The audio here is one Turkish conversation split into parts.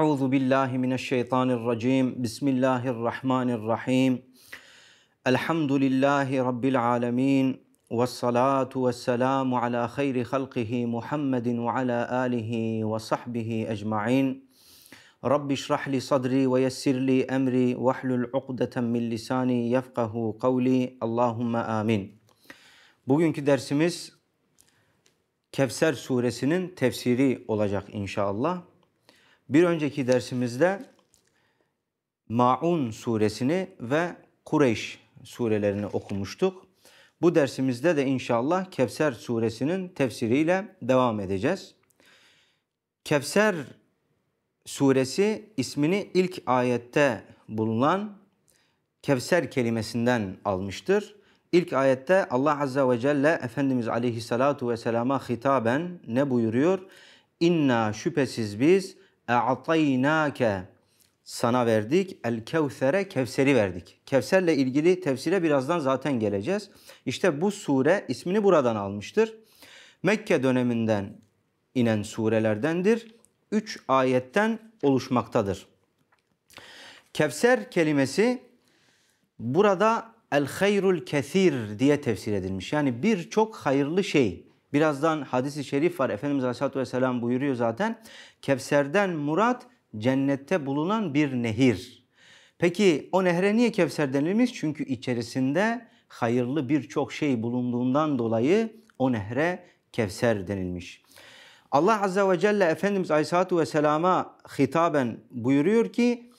Euzu billahi mineşşeytanirracim. Bismillahirrahmanirrahim. Elhamdülillahi rabbil alamin. Ve salatu ve selamu ala hayri halqihi Muhammedin ve ala alihi ve sahbihi ecmaîn. Rabbi şrah li sadri ve yessir li emri ve hlul ukdeten min lisani yefkahu kavli. Allahumme amin. Bugünkü dersimiz Kevser suresinin tefsiri olacak inşallah. Bir önceki dersimizde Maun suresini ve Kureyş surelerini okumuştuk. Bu dersimizde de inşallah Kevser suresinin tefsiriyle devam edeceğiz. Kevser suresi ismini ilk ayette bulunan Kevser kelimesinden almıştır. İlk ayette Allah Azza ve Celle Efendimiz Aleyhisselatu Vesselam'a hitaben ne buyuruyor? İnna şüphesiz biz اَعْطَيْنَاكَ sana verdik. El Kevser'e Kevser'i verdik. Kevser'le ilgili tefsire birazdan zaten geleceğiz. İşte bu sure ismini buradan almıştır. Mekke döneminden inen surelerdendir. Üç ayetten oluşmaktadır. Kevser kelimesi burada el hayrul kesir diye tefsir edilmiş. Yani birçok hayırlı şey. Birazdan hadisi şerif var. Efendimiz Aleyhisselatü Vesselam buyuruyor zaten. Kevser'den murat cennette bulunan bir nehir. Peki o nehre niye Kevser denilmiş? Çünkü içerisinde hayırlı birçok şey bulunduğundan dolayı o nehre Kevser denilmiş. Allah Azze ve Celle Efendimiz Aleyhisselatü Vesselam'a hitaben buyuruyor ki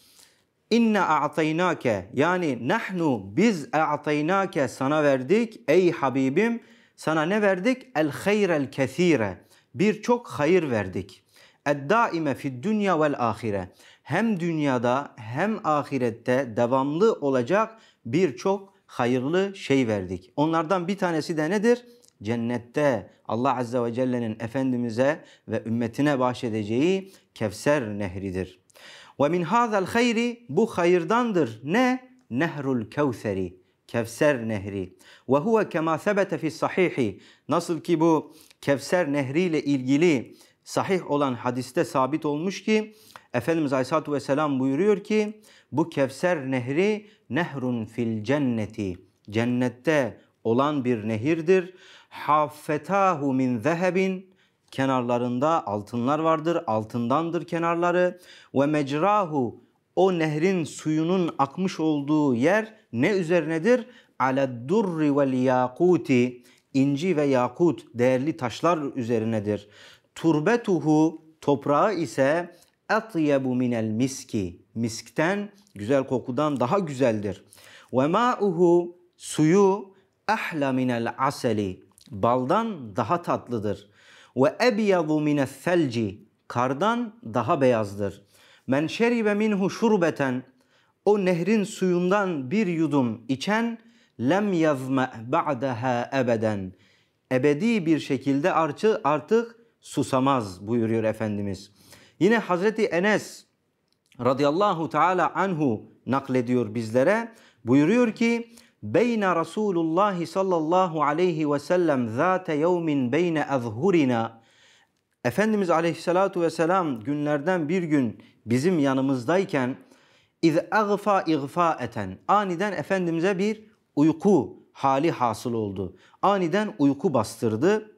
İnne a'taynake yani nahnu biz a'taynake sana verdik ey Habibim sana ne verdik? El hayrel kesire. Birçok hayır verdik. Eddaime fi dünya vel ahire. Hem dünyada hem ahirette devamlı olacak birçok hayırlı şey verdik. Onlardan bir tanesi de nedir? Cennette Allah Azze ve Celle'nin Efendimiz'e ve ümmetine bahşedeceği Kevser nehridir. Ve min hazal hayri bu hayırdandır. Ne? Nehrul Kevseri. Kevser Nehri. Ve huve kema sebete fi sahihi. Nasıl ki bu Kevser Nehri ile ilgili sahih olan hadiste sabit olmuş ki Efendimiz Aleyhisselatü Vesselam buyuruyor ki bu Kevser Nehri nehrun fil cenneti. Cennette olan bir nehirdir. Hafetahu min zehebin kenarlarında altınlar vardır. Altındandır kenarları. Ve mecrahu o nehrin suyunun akmış olduğu yer ne üzerinedir? Aleddurri vel yakuti inci ve yakut değerli taşlar üzerinedir. Turbetuhu toprağı ise etyebu minel miski miskten güzel kokudan daha güzeldir. Ve ma'uhu suyu ahla minel aseli baldan daha tatlıdır. Ve ebyadu minel felci kardan daha beyazdır. Men şeribe minhu şurbeten o nehrin suyundan bir yudum içen lem yazma, ba'daha ebeden ebedi bir şekilde artı, artık susamaz buyuruyor Efendimiz. Yine Hazreti Enes radıyallahu teala anhu naklediyor bizlere. Buyuruyor ki Beyne Resulullah sallallahu aleyhi ve sellem zate yevmin beyne azhurina Efendimiz aleyhissalatu vesselam günlerden bir gün bizim yanımızdayken iz agfa eten aniden efendimize bir uyku hali hasıl oldu. Aniden uyku bastırdı.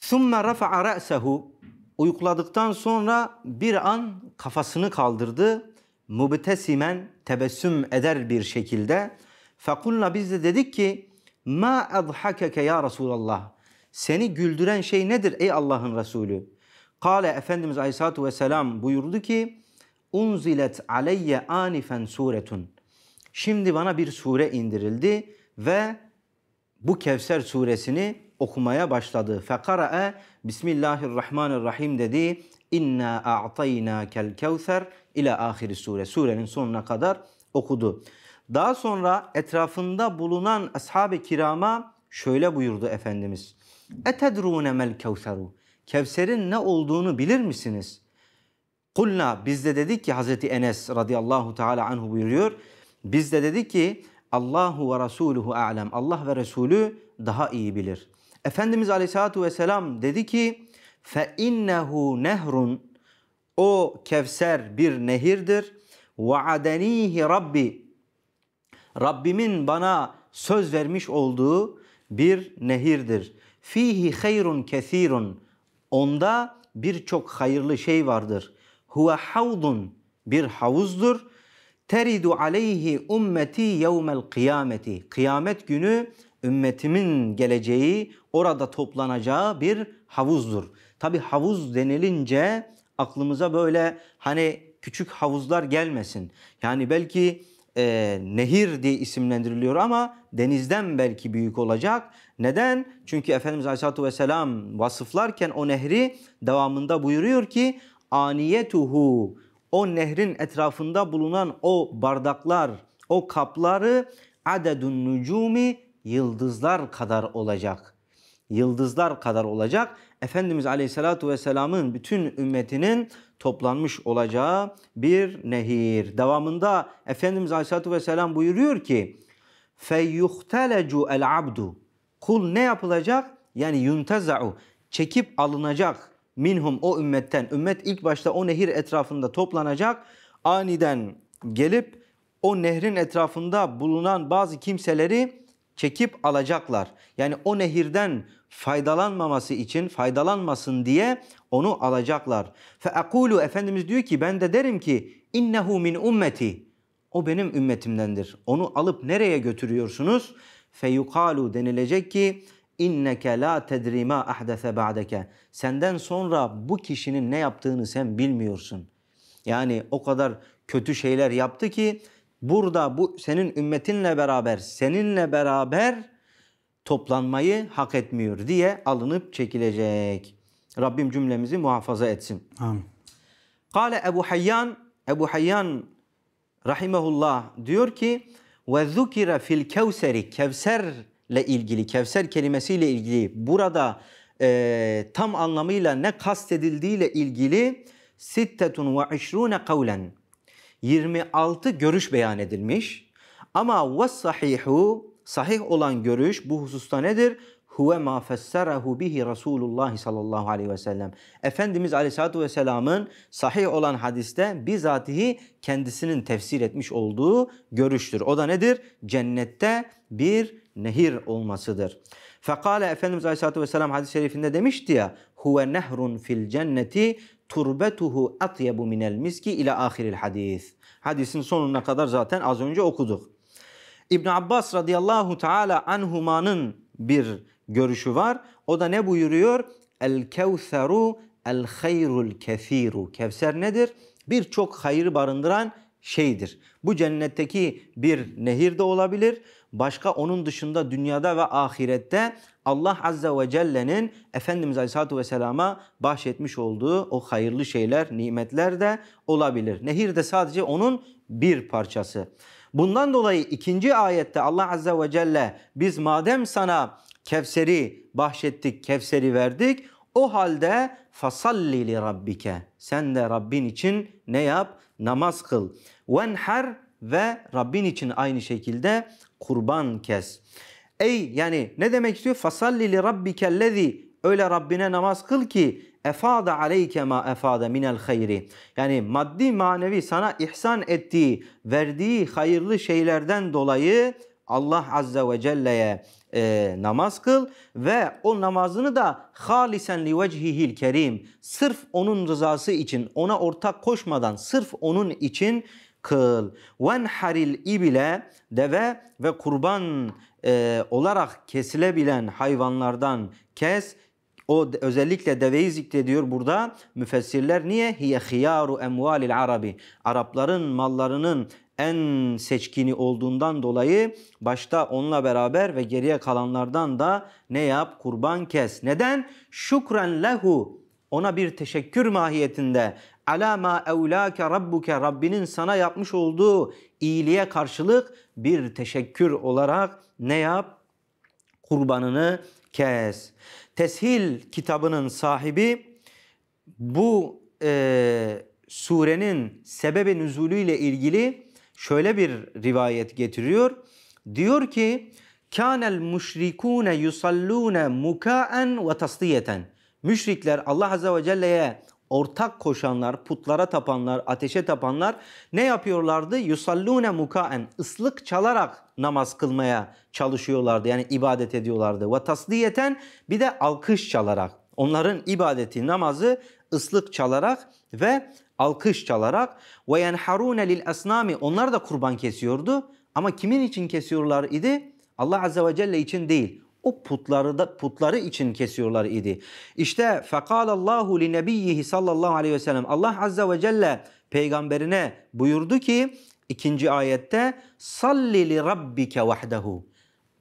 Thumma rafa'a ra'sehu uyukladıktan sonra bir an kafasını kaldırdı. Mubtesimen tebessüm eder bir şekilde. Fakulna biz de dedik ki ma adhakeke ya Resulallah. Seni güldüren şey nedir ey Allah'ın Resulü? Kale Efendimiz Aleyhisselatü Vesselam buyurdu ki Unzilet aleyye anifen suretun. Şimdi bana bir sure indirildi ve bu Kevser suresini okumaya başladı. Fekara'e Bismillahirrahmanirrahim dedi. İnna a'tayna kel kevser ila ahiri sure. Surenin sonuna kadar okudu. Daha sonra etrafında bulunan ashab-ı kirama şöyle buyurdu Efendimiz. Etedrune mel kevseru. Kevser'in ne olduğunu bilir misiniz? Kulna biz de dedik ki Hazreti Enes radıyallahu teala anhu buyuruyor. Biz de dedik ki Allahu ve Resuluhu alem. Allah ve Resulü daha iyi bilir. Efendimiz aleyhissalatu vesselam dedi ki fe innehu nehrun o Kevser bir nehirdir. Ve adenihi Rabbi. Rabbimin bana söz vermiş olduğu bir nehirdir. Fihi hayrun kesirun. Onda birçok hayırlı şey vardır. Huve havdun bir havuzdur. Teridu aleyhi ümmeti yevmel kıyameti. Kıyamet günü ümmetimin geleceği orada toplanacağı bir havuzdur. Tabi havuz denilince aklımıza böyle hani küçük havuzlar gelmesin. Yani belki e, nehir diye isimlendiriliyor ama denizden belki büyük olacak. Neden? Çünkü Efendimiz Aleyhisselatü Vesselam vasıflarken o nehri devamında buyuruyor ki aniyetuhu o nehrin etrafında bulunan o bardaklar, o kapları adedun nucumi yıldızlar kadar olacak. Yıldızlar kadar olacak. Efendimiz Aleyhisselatü Vesselam'ın bütün ümmetinin toplanmış olacağı bir nehir. Devamında Efendimiz Aleyhisselatü Vesselam buyuruyor ki فَيُّخْتَلَجُ الْعَبْدُ Kul ne yapılacak? Yani yuntazau çekip alınacak minhum o ümmetten. Ümmet ilk başta o nehir etrafında toplanacak. Aniden gelip o nehrin etrafında bulunan bazı kimseleri çekip alacaklar. Yani o nehirden faydalanmaması için faydalanmasın diye onu alacaklar. Feekulu Efendimiz diyor ki ben de derim ki innehu min ummeti. O benim ümmetimdendir. Onu alıp nereye götürüyorsunuz? Feyukalu denilecek ki inneke la tedrima ahdese ba'deke. Senden sonra bu kişinin ne yaptığını sen bilmiyorsun. Yani o kadar kötü şeyler yaptı ki burada bu senin ümmetinle beraber, seninle beraber toplanmayı hak etmiyor diye alınıp çekilecek. Rabbim cümlemizi muhafaza etsin. Amin. Kale Ebu Hayyan, Ebu Hayyan rahimehullah diyor ki ve zukira fil kevseri Kevser'le ilgili, Kevser kelimesiyle ilgili burada e, tam anlamıyla ne kastedildiğiyle ilgili sittetun ve işrune kavlen 26 görüş beyan edilmiş. Ama ve sahihu sahih olan görüş bu hususta nedir? Huve ma fesserahu bihi Resulullah sallallahu aleyhi ve sellem. Efendimiz aleyhissalatu vesselamın sahih olan hadiste bizatihi kendisinin tefsir etmiş olduğu görüştür. O da nedir? Cennette bir nehir olmasıdır. Fekale Efendimiz aleyhissalatu vesselam hadis-i şerifinde demişti ya huve nehrun fil cenneti turbetuhu atyabu minel miski ile ahiril hadis. Hadisin sonuna kadar zaten az önce okuduk. İbn Abbas radıyallahu taala anhumanın bir görüşü var. O da ne buyuruyor? El kevseru el hayrul kesiru. Kevser nedir? Birçok hayır barındıran şeydir. Bu cennetteki bir nehir de olabilir başka onun dışında dünyada ve ahirette Allah Azza ve Celle'nin Efendimiz Aleyhisselatü Vesselam'a bahşetmiş olduğu o hayırlı şeyler, nimetler de olabilir. Nehir de sadece onun bir parçası. Bundan dolayı ikinci ayette Allah Azza ve Celle biz madem sana Kevser'i bahşettik, Kevser'i verdik o halde fasalli li rabbike. Sen de Rabbin için ne yap? Namaz kıl. Venher ve Rabbin için aynı şekilde kurban kes. Ey yani ne demek istiyor? Fasalli li rabbikellezi öyle Rabbine namaz kıl ki efada aleyke ma efada minel hayri. Yani maddi manevi sana ihsan ettiği, verdiği hayırlı şeylerden dolayı Allah Azze ve Celle'ye e, namaz kıl ve o namazını da halisen li vechihil kerim sırf onun rızası için ona ortak koşmadan sırf onun için kıl. Venharil ibile deve ve kurban e, olarak kesilebilen hayvanlardan kes. O özellikle deveyi zikrediyor burada müfessirler. Niye? Hiye hiyaru emvalil arabi. Arapların mallarının en seçkini olduğundan dolayı başta onunla beraber ve geriye kalanlardan da ne yap? Kurban kes. Neden? Şükren lehu ona bir teşekkür mahiyetinde Ala ma evlâke rabbuke Rabbinin sana yapmış olduğu iyiliğe karşılık bir teşekkür olarak ne yap? Kurbanını kes. Teshil kitabının sahibi bu e, surenin sebebi nüzulüyle ilgili şöyle bir rivayet getiriyor. Diyor ki kânel müşrikûne yusallûne mukâen ve tasdiyeten. Müşrikler Allah Azze ve Celle'ye ortak koşanlar, putlara tapanlar, ateşe tapanlar ne yapıyorlardı? Yusallune mukaen ıslık çalarak namaz kılmaya çalışıyorlardı. Yani ibadet ediyorlardı. Ve tasliyeten bir de alkış çalarak. Onların ibadeti, namazı ıslık çalarak ve alkış çalarak ve yenharune lil esnami onlar da kurban kesiyordu. Ama kimin için kesiyorlar idi? Allah Azze ve Celle için değil o putları da putları için kesiyorlar idi. İşte fekalallahu li nebiyhi sallallahu aleyhi ve sellem Allah azze ve celle peygamberine buyurdu ki ikinci ayette salli li rabbike vahdehu.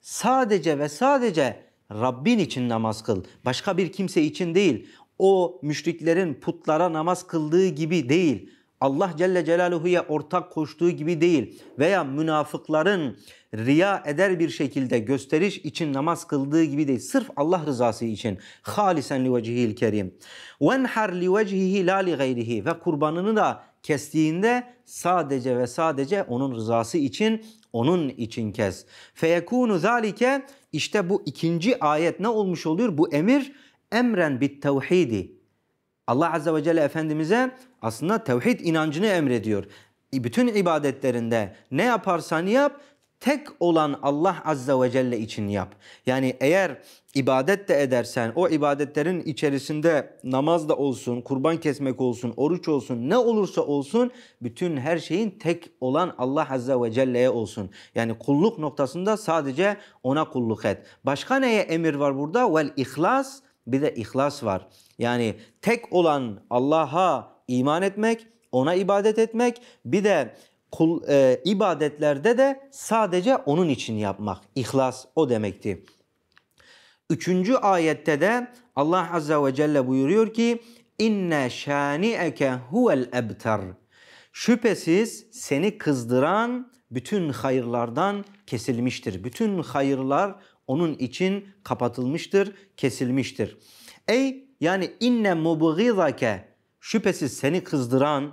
Sadece ve sadece Rabbin için namaz kıl. Başka bir kimse için değil. O müşriklerin putlara namaz kıldığı gibi değil. Allah Celle Celaluhu'ya ortak koştuğu gibi değil veya münafıkların riya eder bir şekilde gösteriş için namaz kıldığı gibi değil. Sırf Allah rızası için. Halisen li vecihil kerim. Venhar li vecihihi la li gayrihi. Ve kurbanını da kestiğinde sadece ve sadece onun rızası için onun için kes. Feyekunu zalike işte bu ikinci ayet ne olmuş oluyor? Bu emir emren bit tevhidi Allah Azze ve Celle Efendimiz'e aslında tevhid inancını emrediyor. E, bütün ibadetlerinde ne yaparsan yap tek olan Allah Azze ve Celle için yap. Yani eğer ibadet de edersen o ibadetlerin içerisinde namaz da olsun, kurban kesmek olsun, oruç olsun ne olursa olsun bütün her şeyin tek olan Allah Azze ve Celle'ye olsun. Yani kulluk noktasında sadece ona kulluk et. Başka neye emir var burada? Vel ihlas bir de ihlas var. Yani tek olan Allah'a iman etmek, ona ibadet etmek bir de kul, e, ibadetlerde de sadece onun için yapmak. İhlas o demekti. Üçüncü ayette de Allah Azza ve Celle buyuruyor ki inne şani'eke huvel ebtar. Şüphesiz seni kızdıran bütün hayırlardan kesilmiştir. Bütün hayırlar onun için kapatılmıştır, kesilmiştir. Ey yani inne mubghizake şüphesiz seni kızdıran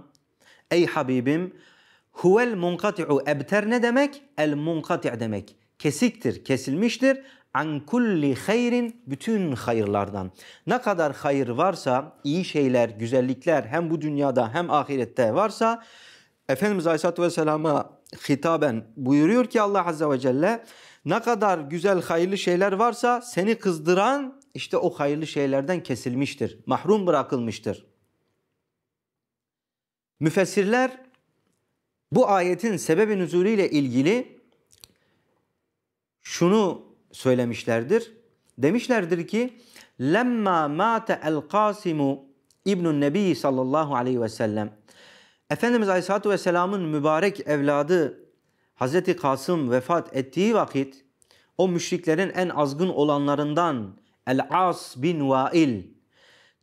ey Habibim huvel munkati'u ebter ne demek? El munkati' demek. Kesiktir, kesilmiştir. An kulli hayrin bütün hayırlardan. Ne kadar hayır varsa, iyi şeyler, güzellikler hem bu dünyada hem ahirette varsa Efendimiz Aleyhisselatü Vesselam'a hitaben buyuruyor ki Allah Azze ve Celle ne kadar güzel hayırlı şeyler varsa seni kızdıran işte o hayırlı şeylerden kesilmiştir, mahrum bırakılmıştır. Müfessirler bu ayetin sebebi ile ilgili şunu söylemişlerdir. Demişlerdir ki lemma mate el Kasimu İbnü'n Nebi sallallahu aleyhi ve sellem Efendimiz Aleyhisselatü Vesselam'ın mübarek evladı Hazreti Kasım vefat ettiği vakit o müşriklerin en azgın olanlarından El-As bin Vail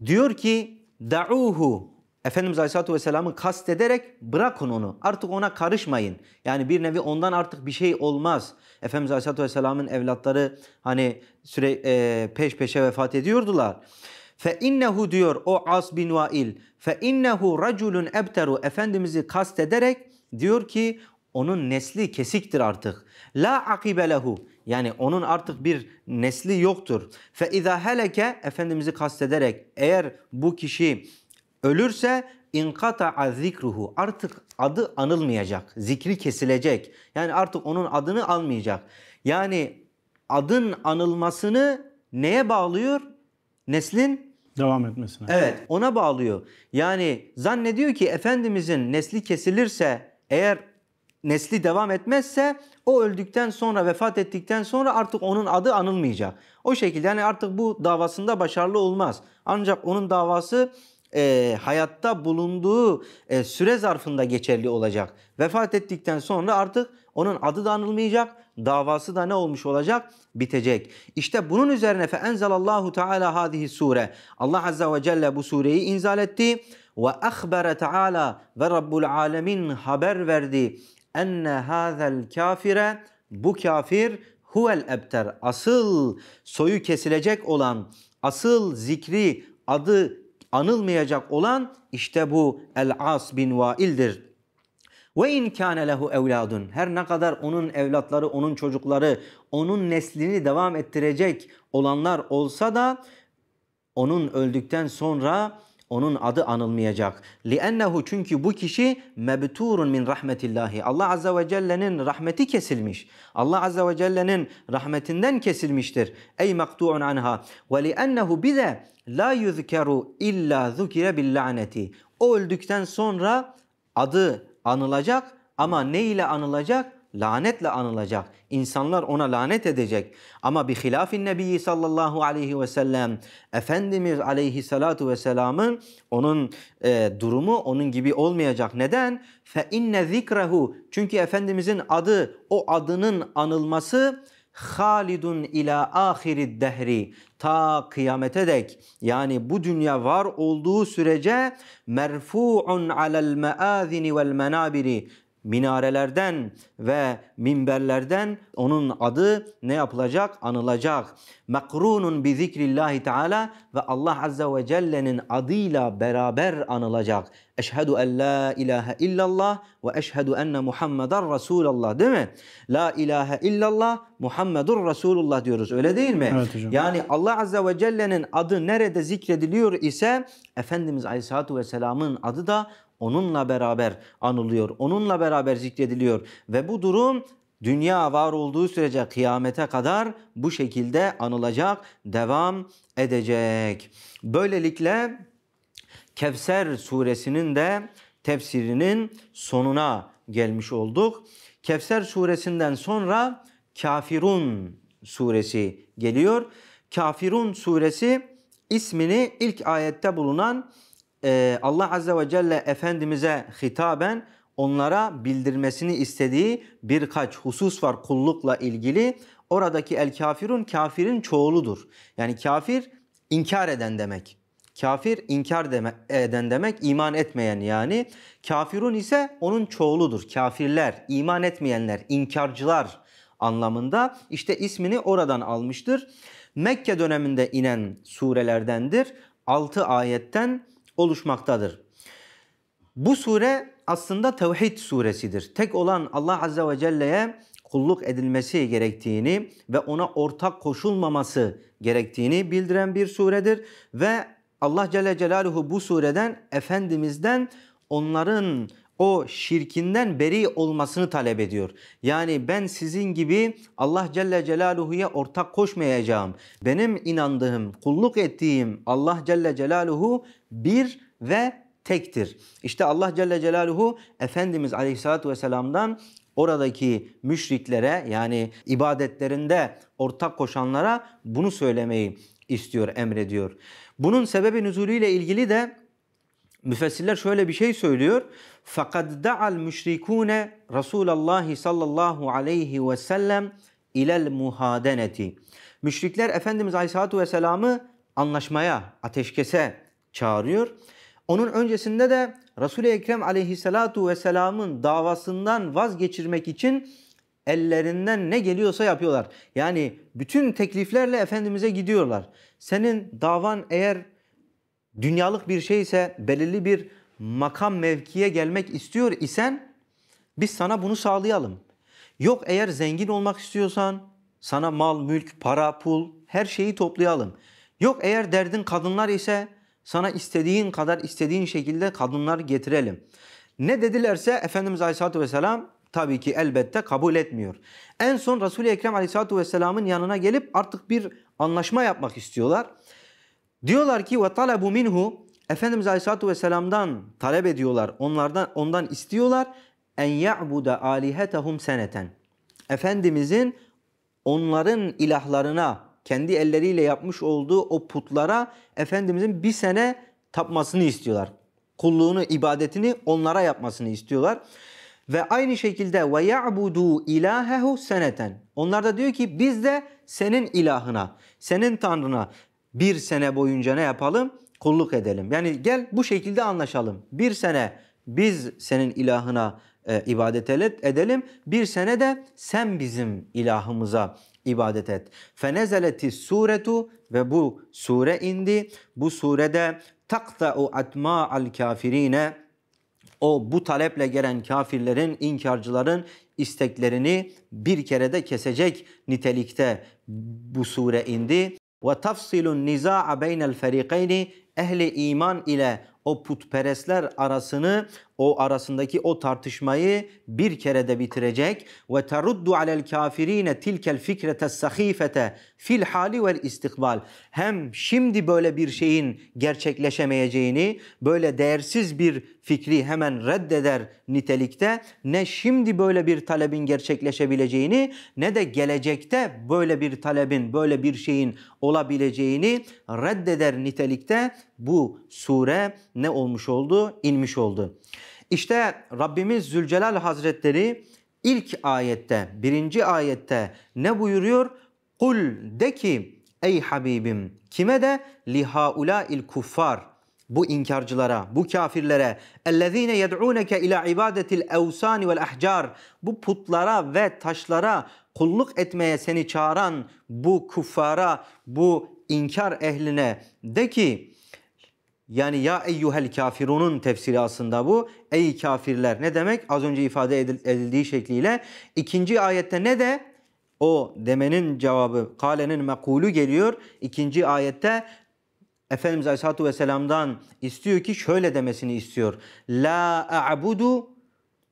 diyor ki da'uhu Efendimiz Aleyhisselatü Vesselam'ı kastederek bırakın onu. Artık ona karışmayın. Yani bir nevi ondan artık bir şey olmaz. Efendimiz Aleyhisselatü Vesselam'ın evlatları hani süre, e, peş peşe vefat ediyordular. Fe innehu diyor o As bin Vail. Fe innehu raculun ebteru. Efendimiz'i kastederek diyor ki onun nesli kesiktir artık la akibe lehu. Yani onun artık bir nesli yoktur. Fe izâ heleke Efendimiz'i kastederek eğer bu kişi ölürse inkata zikruhu artık adı anılmayacak. Zikri kesilecek. Yani artık onun adını almayacak. Yani adın anılmasını neye bağlıyor? Neslin devam etmesine. Evet, ona bağlıyor. Yani zannediyor ki efendimizin nesli kesilirse eğer nesli devam etmezse o öldükten sonra vefat ettikten sonra artık onun adı anılmayacak. O şekilde yani artık bu davasında başarılı olmaz. Ancak onun davası e, hayatta bulunduğu e, süre zarfında geçerli olacak. Vefat ettikten sonra artık onun adı da anılmayacak, davası da ne olmuş olacak? Bitecek. İşte bunun üzerine fe enzelallahu teala hadihi sure. Allah azze ve celle bu sureyi inzal etti ve ahbere teala ve rabbul alemin haber verdi enne hazel kafire bu kafir huvel ebter asıl soyu kesilecek olan asıl zikri adı anılmayacak olan işte bu el as bin vaildir. Ve in kana lehu evladun. Her ne kadar onun evlatları, onun çocukları, onun neslini devam ettirecek olanlar olsa da onun öldükten sonra onun adı anılmayacak. لِأَنَّهُ çünkü bu kişi mebturun min rahmetillahi. Allah Azze ve Celle'nin rahmeti kesilmiş. Allah Azze ve Celle'nin rahmetinden kesilmiştir. Ey maktu'un anha. وَلِأَنَّهُ bir de la yuzkeru illa zukire bil laneti. O öldükten sonra adı anılacak ama ne ile anılacak? lanetle anılacak. İnsanlar ona lanet edecek. Ama bir hilafin Nebi sallallahu aleyhi ve sellem Efendimiz aleyhissalatu vesselamın onun e, durumu onun gibi olmayacak. Neden? Fe inne zikrehu çünkü Efendimizin adı o adının anılması halidun ila ahiri dehri ta kıyamete dek yani bu dünya var olduğu sürece merfuun alel meazini vel menabiri minarelerden ve minberlerden onun adı ne yapılacak? Anılacak. Makrunun bi zikrillahi teala ve Allah azze ve celle'nin adıyla beraber anılacak. Eşhedü en la ilahe illallah ve eşhedü enne Muhammeden Resulallah değil mi? La ilahe illallah Muhammedur Resulullah diyoruz öyle değil mi? Evet hocam. Yani Allah azze ve celle'nin adı nerede zikrediliyor ise Efendimiz Aleyhisselatü Vesselam'ın adı da onunla beraber anılıyor, onunla beraber zikrediliyor ve bu durum dünya var olduğu sürece kıyamete kadar bu şekilde anılacak, devam edecek. Böylelikle Kevser suresinin de tefsirinin sonuna gelmiş olduk. Kevser suresinden sonra Kafirun suresi geliyor. Kafirun suresi ismini ilk ayette bulunan ee, Allah Azze ve Celle Efendimiz'e hitaben onlara bildirmesini istediği birkaç husus var kullukla ilgili. Oradaki el kafirun kafirin çoğuludur. Yani kafir inkar eden demek. Kafir inkar deme, eden demek iman etmeyen yani. Kafirun ise onun çoğuludur. Kafirler, iman etmeyenler, inkarcılar anlamında işte ismini oradan almıştır. Mekke döneminde inen surelerdendir. 6 ayetten oluşmaktadır. Bu sure aslında tevhid suresidir. Tek olan Allah Azze ve Celle'ye kulluk edilmesi gerektiğini ve ona ortak koşulmaması gerektiğini bildiren bir suredir. Ve Allah Celle Celaluhu bu sureden Efendimiz'den onların o şirkinden beri olmasını talep ediyor. Yani ben sizin gibi Allah Celle Celaluhu'ya ortak koşmayacağım. Benim inandığım, kulluk ettiğim Allah Celle Celaluhu bir ve tektir. İşte Allah Celle Celaluhu Efendimiz Aleyhisselatü Vesselam'dan oradaki müşriklere yani ibadetlerinde ortak koşanlara bunu söylemeyi istiyor, emrediyor. Bunun sebebi ile ilgili de müfessirler şöyle bir şey söylüyor. "Fakat دَعَ الْمُشْرِكُونَ رَسُولَ sallallahu aleyhi ve sellem ilel muhadeneti. Müşrikler Efendimiz Aleyhisselatü Vesselam'ı anlaşmaya, ateşkese çağırıyor. Onun öncesinde de Resul-i Ekrem Aleyhisselatü Vesselam'ın davasından vazgeçirmek için ellerinden ne geliyorsa yapıyorlar. Yani bütün tekliflerle Efendimiz'e gidiyorlar. Senin davan eğer dünyalık bir şey ise belirli bir makam mevkiye gelmek istiyor isen biz sana bunu sağlayalım. Yok eğer zengin olmak istiyorsan sana mal, mülk, para, pul her şeyi toplayalım. Yok eğer derdin kadınlar ise sana istediğin kadar istediğin şekilde kadınlar getirelim. Ne dedilerse Efendimiz Aleyhisselatü Vesselam tabii ki elbette kabul etmiyor. En son Resul-i Ekrem Aleyhisselatü Vesselam'ın yanına gelip artık bir anlaşma yapmak istiyorlar. Diyorlar ki ve talabu minhu Efendimiz Aleyhissalatu vesselam'dan talep ediyorlar. Onlardan ondan istiyorlar en ya'buda alihetahum seneten. Efendimizin onların ilahlarına kendi elleriyle yapmış olduğu o putlara Efendimizin bir sene tapmasını istiyorlar. Kulluğunu, ibadetini onlara yapmasını istiyorlar. Ve aynı şekilde ve ya'budu ilahehu seneten. Onlar da diyor ki biz de senin ilahına, senin tanrına bir sene boyunca ne yapalım? Kulluk edelim. Yani gel bu şekilde anlaşalım. Bir sene biz senin ilahına e, ibadet edelim. Bir sene de sen bizim ilahımıza ibadet et. Fenezeleti suretu ve bu sure indi. Bu surede takta'u atma al kafirine o bu taleple gelen kafirlerin, inkarcıların isteklerini bir kerede kesecek nitelikte bu sure indi. Ve tafsilun niza'a beynel ferikeyni ehli iman ile o putperestler arasını o arasındaki o tartışmayı bir kere de bitirecek ve teruddu alel kafirine tilkel fikrete sahifete fil hali vel istikbal. Hem şimdi böyle bir şeyin gerçekleşemeyeceğini, böyle değersiz bir fikri hemen reddeder nitelikte ne şimdi böyle bir talebin gerçekleşebileceğini ne de gelecekte böyle bir talebin, böyle bir şeyin olabileceğini reddeder nitelikte bu sure ne olmuş oldu? inmiş oldu. İşte Rabbimiz Zülcelal Hazretleri ilk ayette, birinci ayette ne buyuruyor? Kul de ki ey Habibim kime de lihaula il kuffar bu inkarcılara, bu kafirlere ellezine yed'uneke ila ibadetil evsani vel ahcar bu putlara ve taşlara kulluk etmeye seni çağıran bu kuffara, bu inkar ehline de ki yani ya eyyuhel kafirunun tefsiri aslında bu. Ey kafirler ne demek? Az önce ifade edildiği şekliyle. ikinci ayette ne de? O demenin cevabı, kalenin mekulu geliyor. İkinci ayette Efendimiz Aleyhisselatü Vesselam'dan istiyor ki şöyle demesini istiyor. La a'budu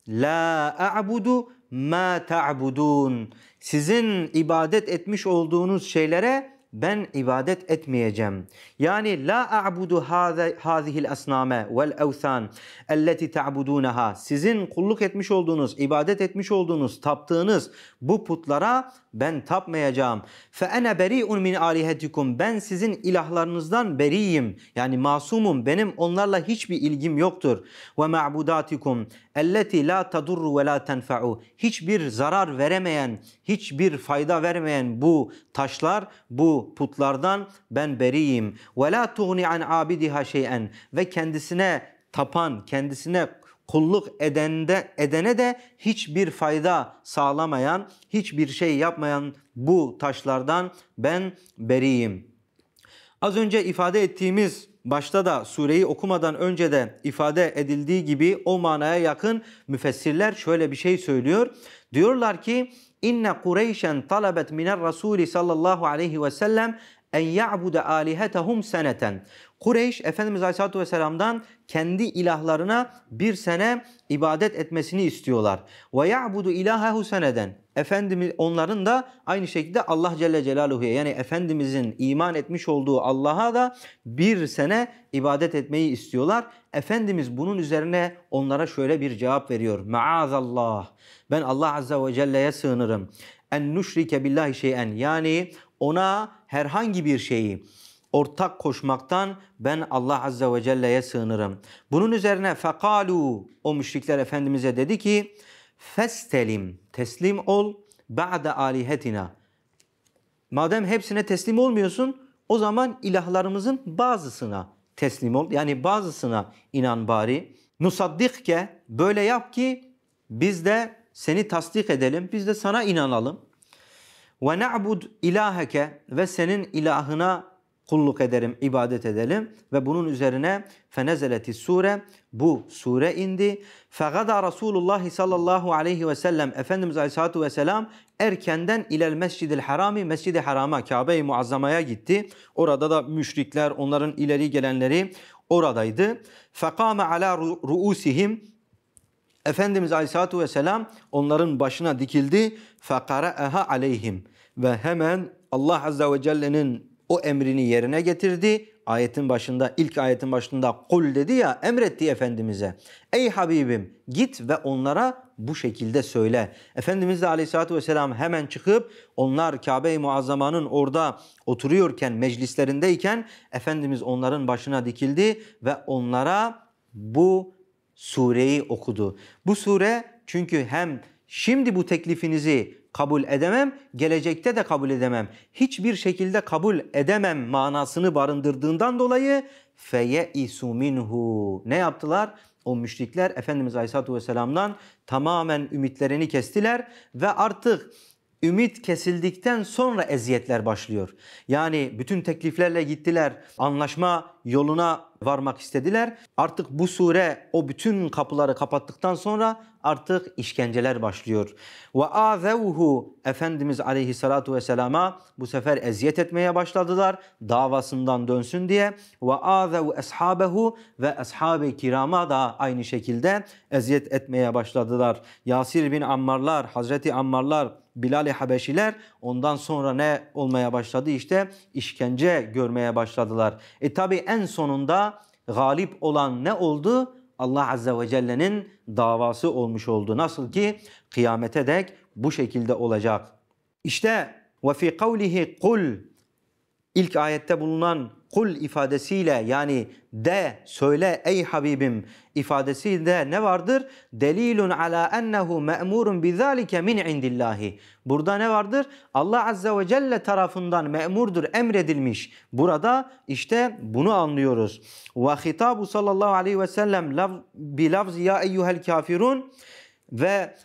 La a'budu ma ta'budun. Sizin ibadet etmiş olduğunuz şeylere ben ibadet etmeyeceğim. Yani la a'budu hazihil asname vel evthan elleti ta'budunaha. Sizin kulluk etmiş olduğunuz, ibadet etmiş olduğunuz, taptığınız bu putlara ben tapmayacağım. Fe ene beri'un min alihetikum. Ben sizin ilahlarınızdan beriyim. Yani masumum. Benim onlarla hiçbir ilgim yoktur. Ve ma'budatikum elleti la tadurru ve la tenfa'u. Hiçbir zarar veremeyen, hiçbir fayda vermeyen bu taşlar, bu putlardan ben beriyim. Ve la tuğni an abidiha şey'en. Ve kendisine tapan, kendisine kulluk edende, edene de hiçbir fayda sağlamayan, hiçbir şey yapmayan bu taşlardan ben beriyim. Az önce ifade ettiğimiz başta da sureyi okumadan önce de ifade edildiği gibi o manaya yakın müfessirler şöyle bir şey söylüyor. Diyorlar ki inne Kureyşen talabet miner Rasuli sallallahu aleyhi ve sellem en ya'bude alihetahum seneten. Kureyş Efendimiz Aleyhisselatü Vesselam'dan kendi ilahlarına bir sene ibadet etmesini istiyorlar. Ve ya'budu ilahehu seneden. Efendimiz onların da aynı şekilde Allah Celle Celaluhu'ya yani Efendimizin iman etmiş olduğu Allah'a da bir sene ibadet etmeyi istiyorlar. Efendimiz bunun üzerine onlara şöyle bir cevap veriyor. Maazallah ben Allah Azza ve Celle'ye sığınırım. En nuşrike billahi şeyen yani ona herhangi bir şeyi ortak koşmaktan ben Allah Azze ve Celle'ye sığınırım. Bunun üzerine fekalu o müşrikler Efendimiz'e dedi ki festelim teslim ol ba'de alihetina. Madem hepsine teslim olmuyorsun o zaman ilahlarımızın bazısına teslim ol. Yani bazısına inan bari. Nusaddikke böyle yap ki biz de seni tasdik edelim. Biz de sana inanalım. Ve na'bud ilaheke ve senin ilahına kulluk edelim, ibadet edelim ve bunun üzerine fenezeleti sure bu sure indi. Fegada Rasulullah sallallahu aleyhi ve sellem Efendimiz aleyhissalatu vesselam erkenden ilel mescidil harami mescidi harama Kabe-i Muazzama'ya gitti. Orada da müşrikler onların ileri gelenleri oradaydı. Fekame ala ruusihim Efendimiz Aleyhissalatu Vesselam onların başına dikildi. فَقَرَأَهَا aleyhim Ve hemen Allah Azze ve Celle'nin o emrini yerine getirdi. Ayetin başında ilk ayetin başında kul dedi ya emretti Efendimiz'e. Ey Habibim git ve onlara bu şekilde söyle. Efendimiz de aleyhissalatü vesselam hemen çıkıp onlar Kabe-i Muazzama'nın orada oturuyorken meclislerindeyken Efendimiz onların başına dikildi ve onlara bu sureyi okudu. Bu sure çünkü hem şimdi bu teklifinizi kabul edemem, gelecekte de kabul edemem. Hiçbir şekilde kabul edemem manasını barındırdığından dolayı feye'isu minhu. Ne yaptılar? O müşrikler Efendimiz Aleyhisselatü Vesselam'dan tamamen ümitlerini kestiler ve artık ümit kesildikten sonra eziyetler başlıyor. Yani bütün tekliflerle gittiler, anlaşma yoluna varmak istediler. Artık bu sure o bütün kapıları kapattıktan sonra artık işkenceler başlıyor. Ve azevhu Efendimiz aleyhissalatu vesselama bu sefer eziyet etmeye başladılar davasından dönsün diye. Ve azev eshabehu ve ashab-ı kirama da aynı şekilde eziyet etmeye başladılar. Yasir bin Ammarlar, Hazreti Ammarlar, Bilal-i Habeşiler ondan sonra ne olmaya başladı işte işkence görmeye başladılar. E tabi en sonunda galip olan ne oldu? Allah Azze ve Celle'nin davası olmuş oldu. Nasıl ki kıyamete dek bu şekilde olacak. İşte ve fi kavlihi ilk ayette bulunan kul ifadesiyle yani de söyle ey Habibim ifadesiyle ne vardır? Delilun ala ennehu me'murun bizalike min indillahi. Burada ne vardır? Allah Azze ve Celle tarafından me'murdur, emredilmiş. Burada işte bunu anlıyoruz. Ve hitabu sallallahu aleyhi ve sellem bi lafz ya eyyuhel kafirun ve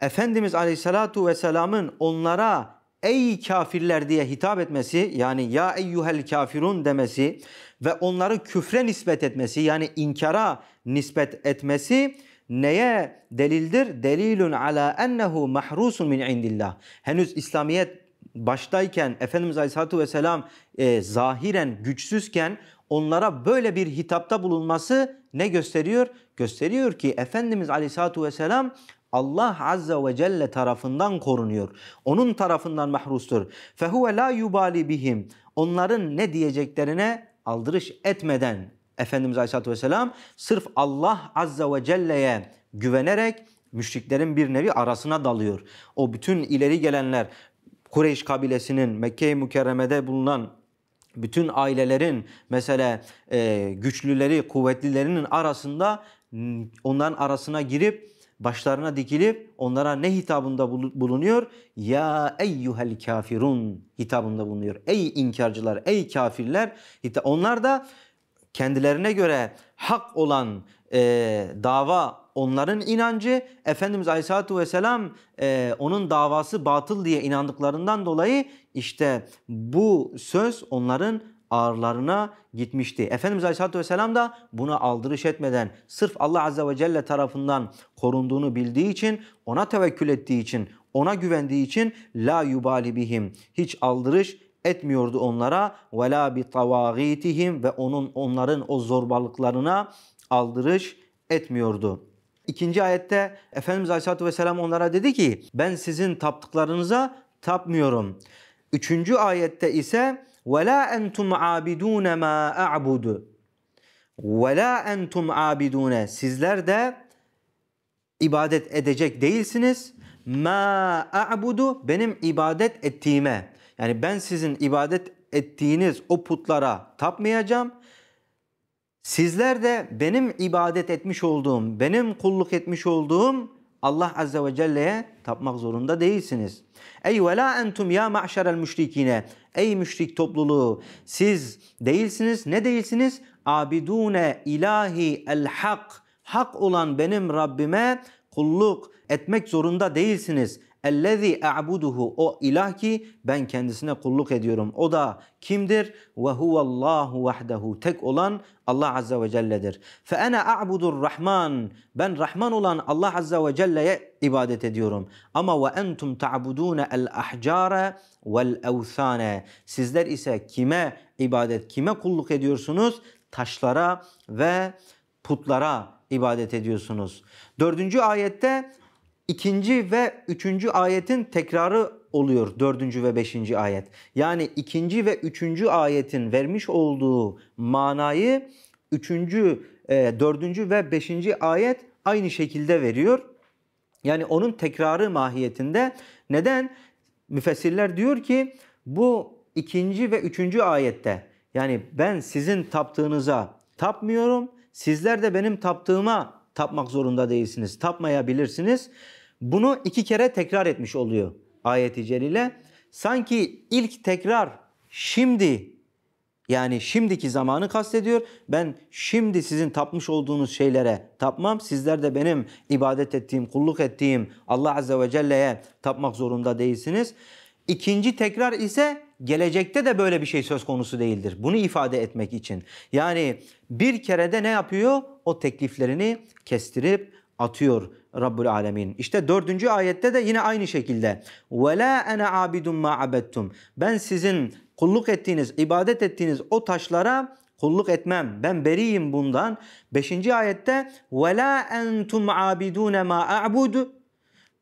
Efendimiz Aleyhisselatu Vesselam'ın onlara ey kafirler diye hitap etmesi yani ya eyyuhel kafirun demesi ve onları küfre nispet etmesi yani inkara nispet etmesi neye delildir? Delilun ala ennehu mahrusun min indillah. Henüz İslamiyet baştayken Efendimiz Aleyhisselatü Vesselam e, zahiren güçsüzken onlara böyle bir hitapta bulunması ne gösteriyor? Gösteriyor ki Efendimiz Aleyhisselatü Vesselam Allah Azza ve Celle tarafından korunuyor. Onun tarafından mahrustur. Fehuve la yubali bihim. Onların ne diyeceklerine aldırış etmeden Efendimiz Aleyhisselatü Vesselam sırf Allah Azza ve Celle'ye güvenerek müşriklerin bir nevi arasına dalıyor. O bütün ileri gelenler Kureyş kabilesinin Mekke-i Mükerreme'de bulunan bütün ailelerin mesela e, güçlüleri, kuvvetlilerinin arasında onların arasına girip başlarına dikilip onlara ne hitabında bulunuyor? Ya eyyuhel kafirun hitabında bulunuyor. Ey inkarcılar, ey kafirler. Onlar da kendilerine göre hak olan e, dava onların inancı. Efendimiz Aleyhisselatü Vesselam e, onun davası batıl diye inandıklarından dolayı işte bu söz onların ağırlarına gitmişti. Efendimiz Aleyhisselatü Vesselam da buna aldırış etmeden sırf Allah Azze ve Celle tarafından korunduğunu bildiği için, ona tevekkül ettiği için, ona güvendiği için la yubali bihim hiç aldırış etmiyordu onlara ve la bi tavagitihim ve onun onların o zorbalıklarına aldırış etmiyordu. İkinci ayette Efendimiz Aleyhisselatü Vesselam onlara dedi ki ben sizin taptıklarınıza tapmıyorum. Üçüncü ayette ise ve la entum abidune ma a'budu. Ve la entum abidune. Sizler de ibadet edecek değilsiniz. Ma a'budu benim ibadet ettiğime. Yani ben sizin ibadet ettiğiniz o putlara tapmayacağım. Sizler de benim ibadet etmiş olduğum, benim kulluk etmiş olduğum Allah Azze ve Celle'ye tapmak zorunda değilsiniz. Ey ve la entum ya ma'şerel müşrikine. Ey müşrik topluluğu siz değilsiniz. Ne değilsiniz? Abidune ilahi el hak. Hak olan benim Rabbime kulluk etmek zorunda değilsiniz. Ellezî a'buduhu o ilah ki ben kendisine kulluk ediyorum. O da kimdir? Ve huvallahu vahdehu tek olan Allah azze ve celle'dir. Fe ene a'budur rahman ben Rahman olan Allah azze ve celle'ye ibadet ediyorum. Ama ve entum ta'budune el ahcare vel evthane. Sizler ise kime ibadet, kime kulluk ediyorsunuz? Taşlara ve putlara ibadet ediyorsunuz. Dördüncü ayette ikinci ve üçüncü ayetin tekrarı oluyor dördüncü ve beşinci ayet. Yani ikinci ve üçüncü ayetin vermiş olduğu manayı üçüncü, e, dördüncü ve beşinci ayet aynı şekilde veriyor. Yani onun tekrarı mahiyetinde. Neden? Müfessirler diyor ki bu ikinci ve üçüncü ayette yani ben sizin taptığınıza tapmıyorum. Sizler de benim taptığıma tapmak zorunda değilsiniz. Tapmayabilirsiniz. Bunu iki kere tekrar etmiş oluyor ayeti celile. Sanki ilk tekrar şimdi yani şimdiki zamanı kastediyor. Ben şimdi sizin tapmış olduğunuz şeylere tapmam. Sizler de benim ibadet ettiğim, kulluk ettiğim Allah Azze ve Celle'ye tapmak zorunda değilsiniz. İkinci tekrar ise gelecekte de böyle bir şey söz konusu değildir. Bunu ifade etmek için. Yani bir kerede ne yapıyor? O tekliflerini kestirip atıyor Rabbul Alemin. İşte dördüncü ayette de yine aynı şekilde. وَلَا اَنَا عَابِدٌ مَا عَبَدْتُمْ Ben sizin kulluk ettiğiniz, ibadet ettiğiniz o taşlara kulluk etmem. Ben beriyim bundan. Beşinci ayette وَلَا اَنْتُمْ عَابِدُونَ مَا أَعْبُدُ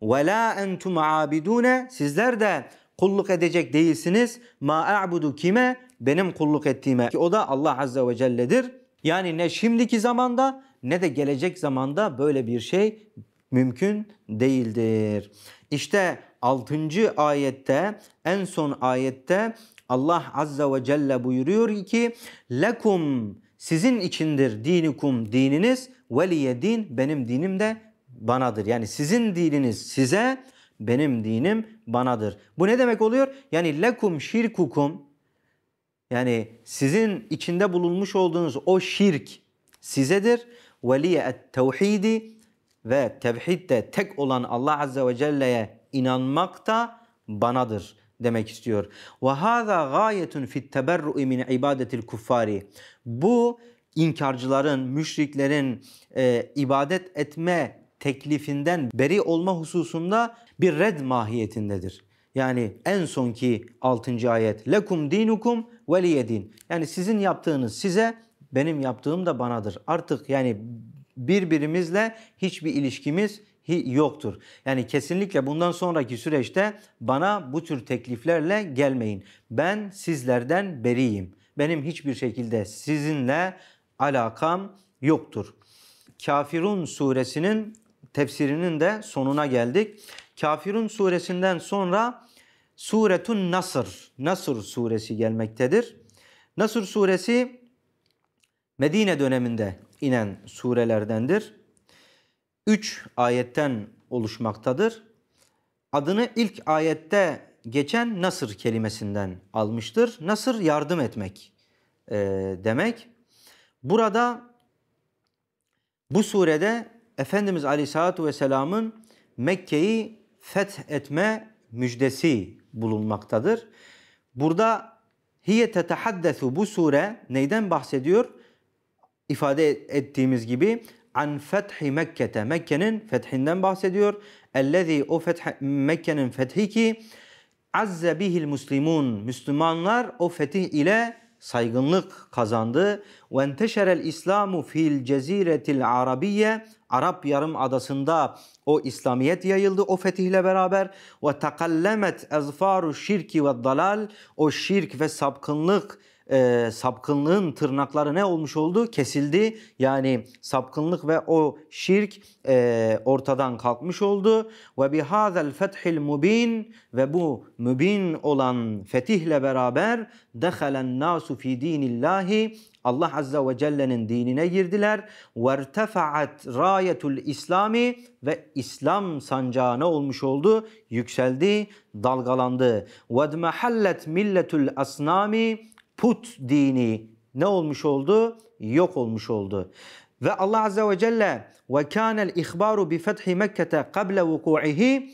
وَلَا اَنْتُمْ عَابِدُونَ Sizler de kulluk edecek değilsiniz. Ma a'budu kime? Benim kulluk ettiğime. Ki o da Allah Azze ve Celle'dir. Yani ne şimdiki zamanda ne de gelecek zamanda böyle bir şey mümkün değildir. İşte 6. ayette en son ayette Allah Azza ve Celle buyuruyor ki lekum sizin içindir dinikum dininiz veliye din benim dinim de banadır. Yani sizin dininiz size benim dinim banadır. Bu ne demek oluyor? Yani lekum şirkukum yani sizin içinde bulunmuş olduğunuz o şirk sizedir. Veliye et tevhidi ve tevhidde tek olan Allah Azze ve Celle'ye inanmak da banadır demek istiyor. Ve hâzâ gâyetun fit teberru'i min ibadetil kuffari. Bu inkarcıların, müşriklerin e, ibadet etme teklifinden beri olma hususunda bir red mahiyetindedir. Yani en sonki 6. ayet. Lekum dinukum veliyedin. Yani sizin yaptığınız size, benim yaptığım da banadır. Artık yani birbirimizle hiçbir ilişkimiz yoktur. Yani kesinlikle bundan sonraki süreçte bana bu tür tekliflerle gelmeyin. Ben sizlerden beriyim. Benim hiçbir şekilde sizinle alakam yoktur. Kafirun suresinin tefsirinin de sonuna geldik. Kafirun suresinden sonra Suretun Nasır, Nasır suresi gelmektedir. Nasır suresi Medine döneminde inen surelerdendir. Üç ayetten oluşmaktadır. Adını ilk ayette geçen nasır kelimesinden almıştır. Nasır yardım etmek e, demek. Burada bu surede Efendimiz Aleyhisselatü Vesselam'ın Mekke'yi fethetme müjdesi bulunmaktadır. Burada hiye tetehaddesu bu sure neyden bahsediyor? ifade ettiğimiz gibi an fethi Mekke'te Mekke'nin fethinden bahsediyor. Ellezî o feth Mekke'nin fethi ki azze bihil muslimun Müslümanlar o fetih ile saygınlık kazandı. Ve enteşerel İslamu fil ceziretil arabiye Arap yarım adasında o İslamiyet yayıldı o fetihle beraber. Ve takallemet ezfaru şirki ve dalal o şirk ve sapkınlık e, sapkınlığın tırnakları ne olmuş oldu? Kesildi. Yani sapkınlık ve o şirk e, ortadan kalkmış oldu. Ve bihazel fethil mubin ve bu mübin olan fetihle beraber dehalen nasu fi dinillahi Allah Azza ve Celle'nin dinine girdiler. Vertefaat rayetul İslami ve İslam sancağı ne olmuş oldu? Yükseldi, dalgalandı. Vedmehallet milletul asnami put dini ne olmuş oldu? Yok olmuş oldu. Ve Allah Azze ve Celle ve kânel ihbaru bi fethi Mekke'te kable vuku'ihi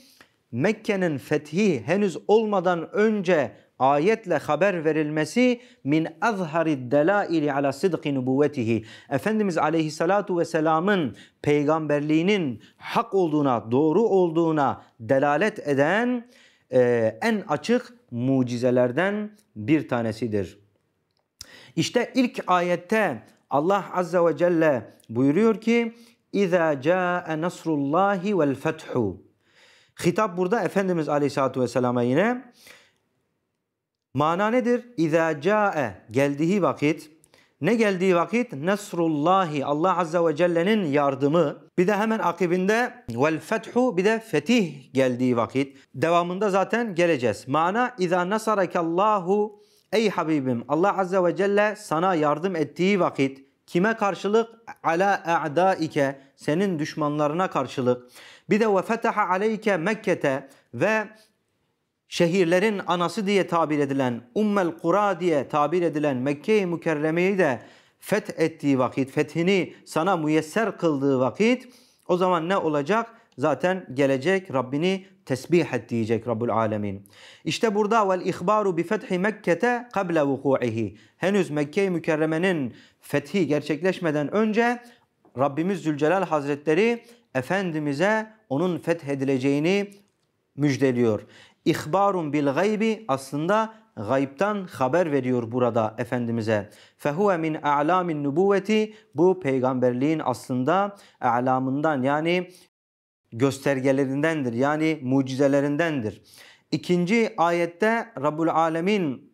Mekke'nin fethi henüz olmadan önce ayetle haber verilmesi min azhari delaili ala sidki nubuvvetihi. Efendimiz aleyhissalatu vesselamın peygamberliğinin hak olduğuna, doğru olduğuna delalet eden e, en açık mucizelerden bir tanesidir. İşte ilk ayette Allah Azze ve Celle buyuruyor ki اِذَا جَاءَ نَصْرُ اللّٰهِ وَالْفَتْحُ Hitap burada Efendimiz Aleyhisselatü Vesselam'a yine. Mana nedir? اِذَا جَاءَ Geldiği vakit. Ne geldiği vakit? Nesrullahi Allah Azze ve Celle'nin yardımı. Bir de hemen akibinde vel fethu bir de fetih geldiği vakit. Devamında zaten geleceğiz. Mana اِذَا نَصَرَكَ Allahu Ey Habibim Allah Azze ve Celle sana yardım ettiği vakit kime karşılık? Ala a'daike senin düşmanlarına karşılık. Bir de ve fetaha aleyke Mekke'te ve şehirlerin anası diye tabir edilen Ummel Kura diye tabir edilen Mekke-i Mükerreme'yi de fethettiği vakit, fethini sana müyesser kıldığı vakit o zaman ne olacak? zaten gelecek Rabbini tesbih et diyecek Rabbul Alemin. İşte burada vel ihbaru bi fethi Mekke'te kable vuku'ihi. Henüz Mekke-i Mükerreme'nin fethi gerçekleşmeden önce Rabbimiz Zülcelal Hazretleri Efendimiz'e onun fethedileceğini müjdeliyor. İhbarun bil gaybi aslında gayiptan haber veriyor burada Efendimiz'e. Fehuve min a'lamin nubuvveti bu peygamberliğin aslında a'lamından yani göstergelerindendir. Yani mucizelerindendir. İkinci ayette Rabbul Alemin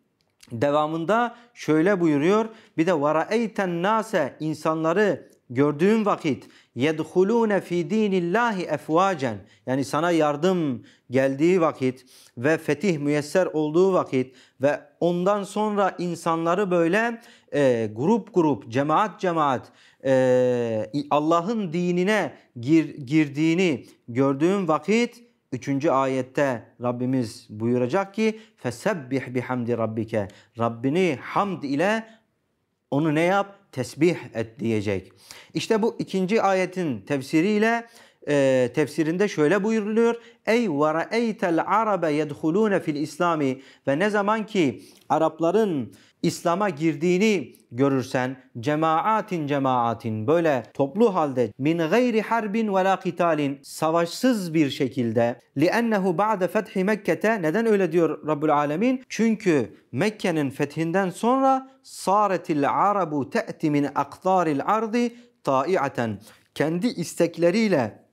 devamında şöyle buyuruyor. Bir de varaeyten nase insanları gördüğün vakit yedhulune fi dinillahi efvacen yani sana yardım geldiği vakit ve fetih müyesser olduğu vakit ve ondan sonra insanları böyle e, grup grup cemaat cemaat e, Allah'ın dinine gir, girdiğini gördüğün vakit 3. ayette Rabbimiz buyuracak ki fesebbih bihamdi rabbike Rabbini hamd ile onu ne yap? Tesbih et diyecek. İşte bu ikinci ayetin tefsiriyle e, tefsirinde şöyle buyuruluyor. Ey ve ra'eytel arabe yedhulune fil islami ve ne zaman ki Arapların İslam'a girdiğini görürsen cemaatin cemaatin böyle toplu halde min gayri harbin ve la kitalin savaşsız bir şekilde li liennehu ba'de fethi Mekke'te neden öyle diyor Rabbul Alemin? Çünkü Mekke'nin fethinden sonra saretil arabu te'ti min aktaril ardi taiaten kendi istekleriyle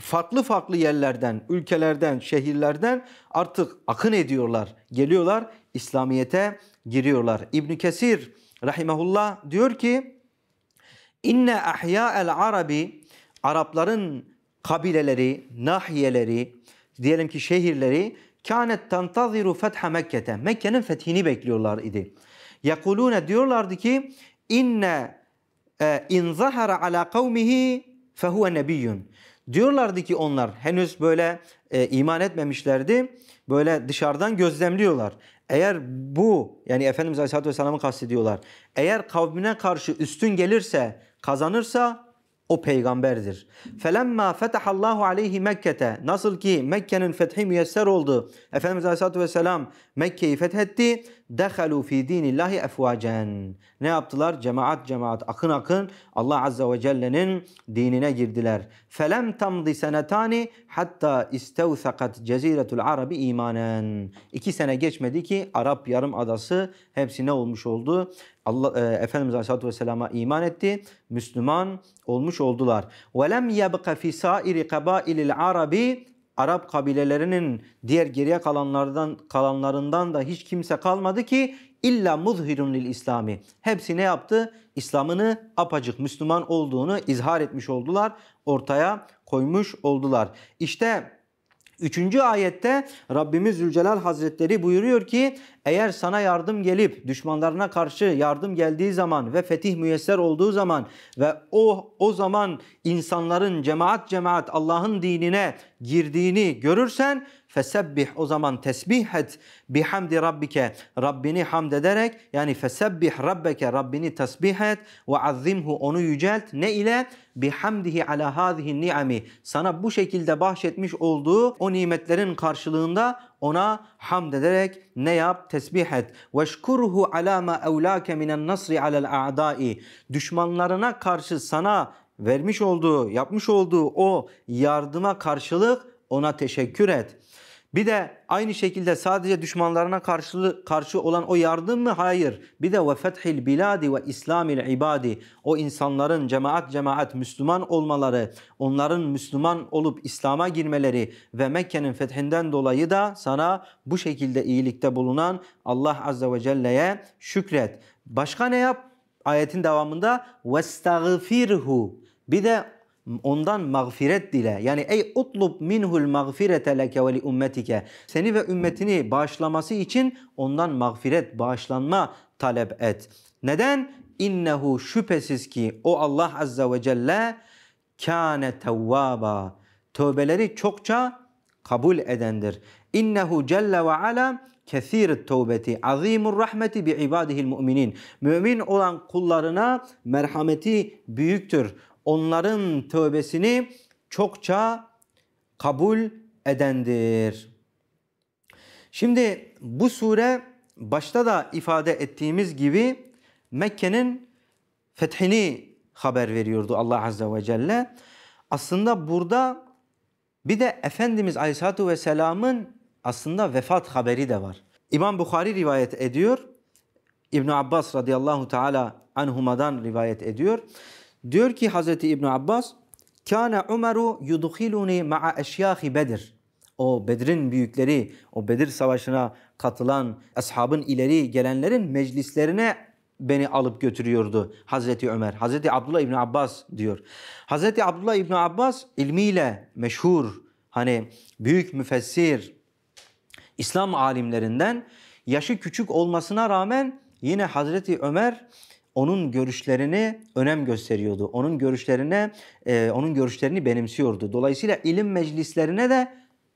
farklı farklı yerlerden, ülkelerden, şehirlerden artık akın ediyorlar, geliyorlar İslamiyete giriyorlar. İbn Kesir rahimehullah diyor ki İnne ahya el arabi Arapların kabileleri, nahiyeleri, diyelim ki şehirleri kânet tantaziru fetha Mekke'te. Mekke'nin fethini bekliyorlar idi. Yakulune diyorlardı ki inne e, in zahara ala kavmihi fehuve nebiyyun. Diyorlardı ki onlar henüz böyle e, iman etmemişlerdi. Böyle dışarıdan gözlemliyorlar. Eğer bu yani Efendimiz Aleyhisselatü Vesselam'ı kastediyorlar. Eğer kavmine karşı üstün gelirse kazanırsa o peygamberdir. Felemma fetahallahu aleyhi Mekke'te nasıl ki Mekke'nin fethi müyesser oldu. Efendimiz Aleyhisselatü Vesselam Mekke'yi fethetti. Dehalu fi dinillahi efvacen. Ne yaptılar? Cemaat cemaat akın akın Allah Azze ve Celle'nin dinine girdiler. Felem tamdi senetani hatta istevsakat ceziretul arabi imanen. İki sene geçmedi ki Arap yarım adası hepsi ne olmuş oldu? Allah, e, Efendimiz Aleyhisselatü Vesselam'a iman etti. Müslüman olmuş oldular. Ve lem yabqa fi sairi kabailil arabi Arap kabilelerinin diğer geriye kalanlardan kalanlarından da hiç kimse kalmadı ki illa muzhirun lil İslami. Hepsi ne yaptı? İslam'ını apacık Müslüman olduğunu izhar etmiş oldular, ortaya koymuş oldular. İşte Üçüncü ayette Rabbimiz Zülcelal Hazretleri buyuruyor ki eğer sana yardım gelip düşmanlarına karşı yardım geldiği zaman ve fetih müyesser olduğu zaman ve o o zaman insanların cemaat cemaat Allah'ın dinine girdiğini görürsen Fesebbih o zaman tesbih et bihamdi rabbike Rabbini hamd ederek yani fesebbih rabbeke Rabbini tesbih et ve azzimhu onu yücelt ne ile? Bihamdihi ala hazihi ni'ami sana bu şekilde bahşetmiş olduğu o nimetlerin karşılığında ona hamd ederek ne yap? Tesbih et. Veşkurhu ala ma evlâke minen nasri alel a'dai. Düşmanlarına karşı sana vermiş olduğu, yapmış olduğu o yardıma karşılık ona teşekkür et. Bir de aynı şekilde sadece düşmanlarına karşı, karşı olan o yardım mı? Hayır. Bir de ve fethil biladi ve islamil ibadi. O insanların cemaat cemaat Müslüman olmaları, onların Müslüman olup İslam'a girmeleri ve Mekke'nin fethinden dolayı da sana bu şekilde iyilikte bulunan Allah Azze ve Celle'ye şükret. Başka ne yap? Ayetin devamında وَاسْتَغْفِرْهُ Bir de ondan mağfiret dile. Yani ey utlub minhul mağfirete leke ve li ummetike. Seni ve ümmetini bağışlaması için ondan mağfiret, bağışlanma talep et. Neden? İnnehu şüphesiz ki o Allah azza ve celle kâne tevvâba. Tövbeleri çokça kabul edendir. İnnehu celle ve ala kesir tövbeti azimur rahmeti bi ibadihil müminin. Mümin olan kullarına merhameti büyüktür onların tövbesini çokça kabul edendir. Şimdi bu sure başta da ifade ettiğimiz gibi Mekke'nin fethini haber veriyordu Allah Azze ve Celle. Aslında burada bir de Efendimiz Aleyhisselatü Vesselam'ın aslında vefat haberi de var. İmam Bukhari rivayet ediyor. İbn Abbas radıyallahu teala anhumadan rivayet ediyor. Diyor ki Hazreti İbn Abbas Kana Umaru yudkhiluni ma'a eşyahi Bedir. O Bedir'in büyükleri, o Bedir savaşına katılan ashabın ileri gelenlerin meclislerine beni alıp götürüyordu Hazreti Ömer. Hazreti Abdullah İbn Abbas diyor. Hazreti Abdullah İbn Abbas ilmiyle meşhur, hani büyük müfessir, İslam alimlerinden yaşı küçük olmasına rağmen yine Hazreti Ömer onun görüşlerini önem gösteriyordu. Onun görüşlerine e, onun görüşlerini benimsiyordu. Dolayısıyla ilim meclislerine de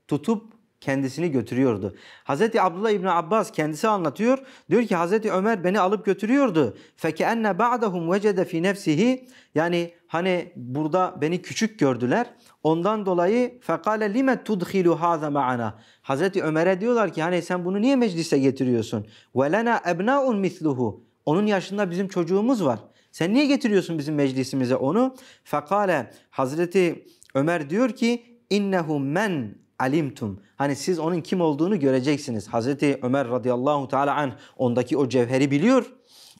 tutup kendisini götürüyordu. Hazreti Abdullah İbni Abbas kendisi anlatıyor. Diyor ki Hazreti Ömer beni alıp götürüyordu. Fekenne ba'dahum vecede fi nefsihi yani hani burada beni küçük gördüler. Ondan dolayı fekale lime tudhilu haza ma'ana. Hazreti Ömer'e diyorlar ki hani sen bunu niye meclise getiriyorsun? Ve lena ebnaun misluhu. Onun yaşında bizim çocuğumuz var. Sen niye getiriyorsun bizim meclisimize onu? Fakale Hazreti Ömer diyor ki innehu men alimtum. Hani siz onun kim olduğunu göreceksiniz. Hazreti Ömer radıyallahu teala an ondaki o cevheri biliyor.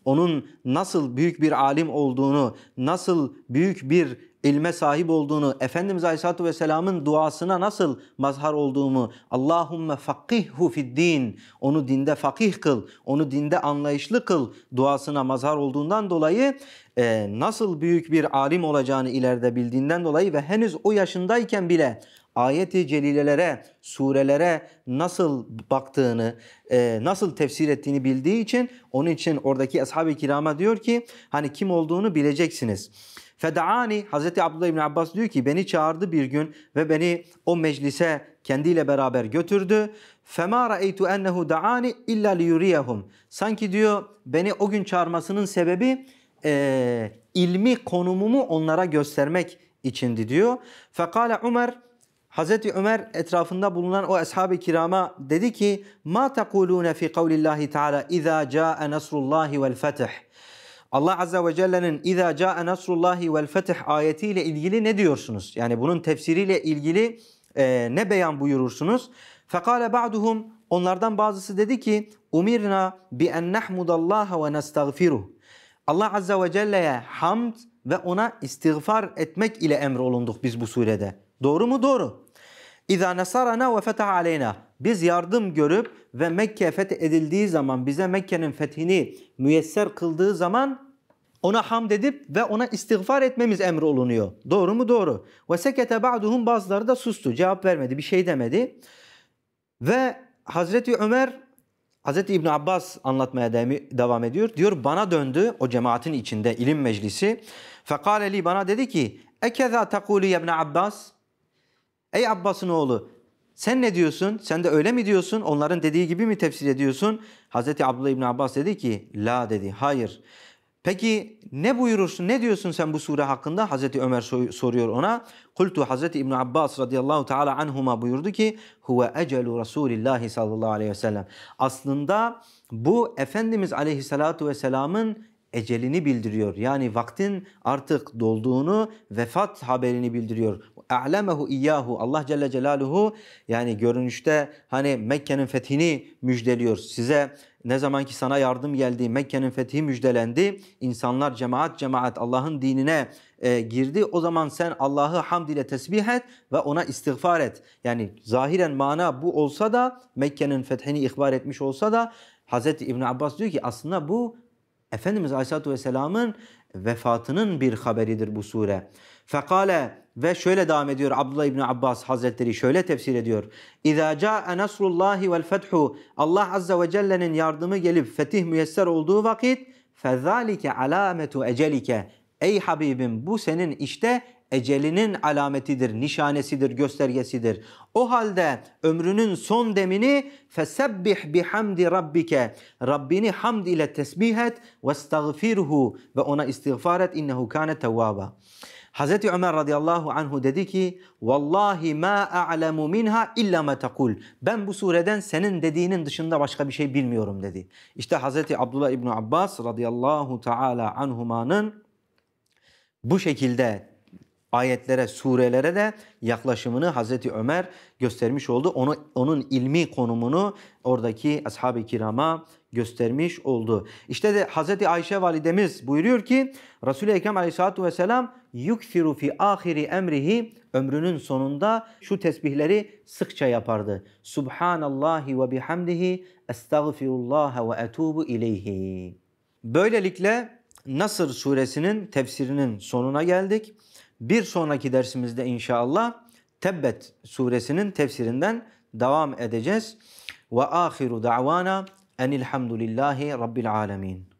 Onun nasıl büyük bir alim olduğunu, nasıl büyük bir ilme sahip olduğunu, Efendimiz Aleyhisselatü Vesselam'ın duasına nasıl mazhar olduğumu, Allahümme fakihhu fiddin, onu dinde fakih kıl, onu dinde anlayışlı kıl duasına mazhar olduğundan dolayı e, nasıl büyük bir alim olacağını ileride bildiğinden dolayı ve henüz o yaşındayken bile ayeti celilelere, surelere nasıl baktığını, e, nasıl tefsir ettiğini bildiği için onun için oradaki ashab-ı kirama diyor ki hani kim olduğunu bileceksiniz. Fedaani Hazreti Abdullah İbni Abbas diyor ki beni çağırdı bir gün ve beni o meclise kendiyle beraber götürdü. Fema ra'eytu ennehu da'ani illa liyuriyahum. Sanki diyor beni o gün çağırmasının sebebi e, ilmi konumumu onlara göstermek içindi diyor. Fekale Ömer Hazreti Ömer etrafında bulunan o ashab-ı kirama dedi ki: "Ma takulune fi kavlillahi Teala iza caa nasrullahi vel feth?" Allah Azze ve Celle'nin اِذَا جَاءَ نَصْرُ اللّٰهِ وَالْفَتِحِ ayetiyle ilgili ne diyorsunuz? Yani bunun tefsiriyle ilgili e, ne beyan buyurursunuz? فَقَالَ بَعْدُهُمْ Onlardan bazısı dedi ki اُمِرْنَا بِاَنْ نَحْمُدَ اللّٰهَ وَنَسْتَغْفِرُهُ Allah Azze ve Celle'ye hamd ve ona istiğfar etmek ile emrolunduk biz bu surede. Doğru mu? Doğru. اِذَا نَسَرَنَا وَفَتَحَ عَلَيْنَا Biz yardım görüp ve Mekke fethedildiği zaman bize Mekke'nin fethini müyesser kıldığı zaman ona hamd edip ve ona istiğfar etmemiz emri olunuyor. Doğru mu? Doğru. Ve sekete ba'duhum bazıları da sustu. Cevap vermedi. Bir şey demedi. Ve Hazreti Ömer Hazreti İbn Abbas anlatmaya devam ediyor. Diyor bana döndü o cemaatin içinde ilim meclisi. Fekale bana dedi ki Ekeza takulu ya Abbas Ey Abbas'ın oğlu sen ne diyorsun? Sen de öyle mi diyorsun? Onların dediği gibi mi tefsir ediyorsun? Hazreti Abdullah İbn Abbas dedi ki la dedi. Hayır. Peki ne buyurursun, ne diyorsun sen bu sure hakkında? Hazreti Ömer soruyor ona. Kultu Hazreti İbn Abbas radıyallahu teala anhuma buyurdu ki huve ecelu Resulillahi sallallahu aleyhi ve sellem. Aslında bu Efendimiz aleyhissalatu vesselamın ecelini bildiriyor. Yani vaktin artık dolduğunu, vefat haberini bildiriyor. A'lemehu iyyahu. Allah Celle Celaluhu yani görünüşte hani Mekke'nin fethini müjdeliyor. Size ne zaman ki sana yardım geldi, Mekke'nin fethi müjdelendi, insanlar cemaat cemaat Allah'ın dinine e, girdi. O zaman sen Allah'ı hamd ile tesbih et ve ona istiğfar et. Yani zahiren mana bu olsa da Mekke'nin fethini ihbar etmiş olsa da Hz. İbn Abbas diyor ki aslında bu Efendimiz Aleyhisselatü Vesselam'ın vefatının bir haberidir bu sure. Fekale ve şöyle devam ediyor Abdullah İbni Abbas Hazretleri şöyle tefsir ediyor. İzâ câe nasrullâhi vel fethu Allah Azze ve Celle'nin yardımı gelip fetih müyesser olduğu vakit fezâlike alametu ecelike Ey Habibim bu senin işte ecelinin alametidir, nişanesidir, göstergesidir. O halde ömrünün son demini fesebbih bihamdi rabbike. Rabbini hamd ile tesbih et ve ve ona istiğfar et innehu kâne tevvâba. Hazreti Ömer radıyallahu anhu dedi ki Vallahi ma a'lemu minha illa ma takul. Ben bu sureden senin dediğinin dışında başka bir şey bilmiyorum dedi. İşte Hazreti Abdullah İbni Abbas radıyallahu taala anhumanın bu şekilde ayetlere, surelere de yaklaşımını Hazreti Ömer göstermiş oldu. Onu, onun ilmi konumunu oradaki ashab-ı kirama göstermiş oldu. İşte de Hazreti Ayşe validemiz buyuruyor ki Resul-i Ekrem aleyhissalatu vesselam yukfiru fi ahiri emrihi ömrünün sonunda şu tesbihleri sıkça yapardı. Subhanallahi ve bihamdihi estağfirullah ve etubu ileyhi. Böylelikle Nasır suresinin tefsirinin sonuna geldik. Bir sonraki dersimizde inşallah Tebbet suresinin tefsirinden devam edeceğiz. Ve ahiru da'vana enilhamdülillahi rabbil alemin.